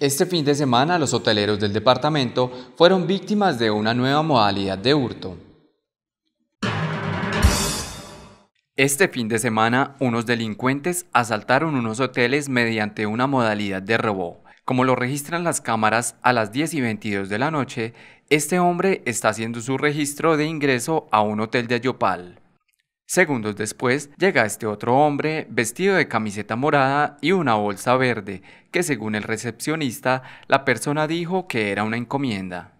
Este fin de semana los hoteleros del departamento fueron víctimas de una nueva modalidad de hurto. Este fin de semana, unos delincuentes asaltaron unos hoteles mediante una modalidad de robo. Como lo registran las cámaras a las 10 y 22 de la noche, este hombre está haciendo su registro de ingreso a un hotel de Ayopal. Segundos después llega este otro hombre vestido de camiseta morada y una bolsa verde, que según el recepcionista la persona dijo que era una encomienda.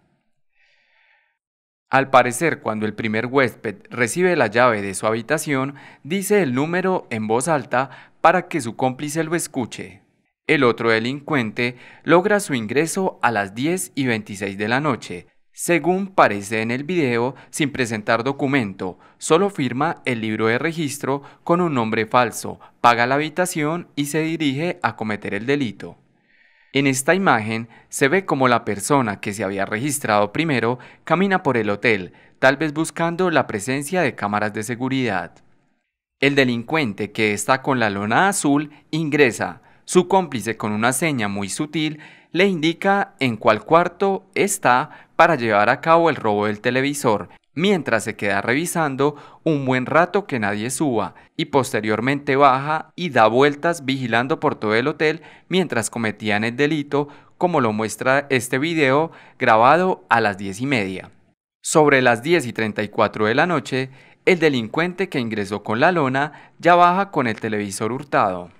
Al parecer, cuando el primer huésped recibe la llave de su habitación, dice el número en voz alta para que su cómplice lo escuche. El otro delincuente logra su ingreso a las 10 y 26 de la noche, según parece en el video, sin presentar documento, solo firma el libro de registro con un nombre falso, paga la habitación y se dirige a cometer el delito. En esta imagen se ve como la persona que se había registrado primero camina por el hotel, tal vez buscando la presencia de cámaras de seguridad. El delincuente que está con la lona azul ingresa. Su cómplice con una seña muy sutil le indica en cuál cuarto está para llevar a cabo el robo del televisor, mientras se queda revisando un buen rato que nadie suba y posteriormente baja y da vueltas vigilando por todo el hotel mientras cometían el delito como lo muestra este video grabado a las 10 y media. Sobre las 10 y 34 de la noche, el delincuente que ingresó con la lona ya baja con el televisor hurtado.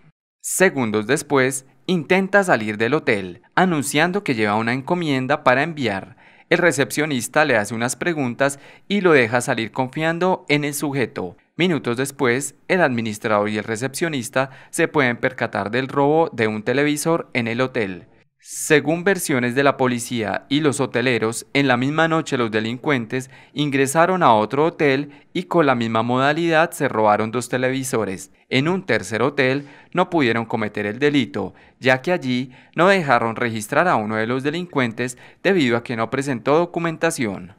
Segundos después, intenta salir del hotel, anunciando que lleva una encomienda para enviar, el recepcionista le hace unas preguntas y lo deja salir confiando en el sujeto. Minutos después, el administrador y el recepcionista se pueden percatar del robo de un televisor en el hotel. Según versiones de la policía y los hoteleros, en la misma noche los delincuentes ingresaron a otro hotel y con la misma modalidad se robaron dos televisores. En un tercer hotel no pudieron cometer el delito, ya que allí no dejaron registrar a uno de los delincuentes debido a que no presentó documentación.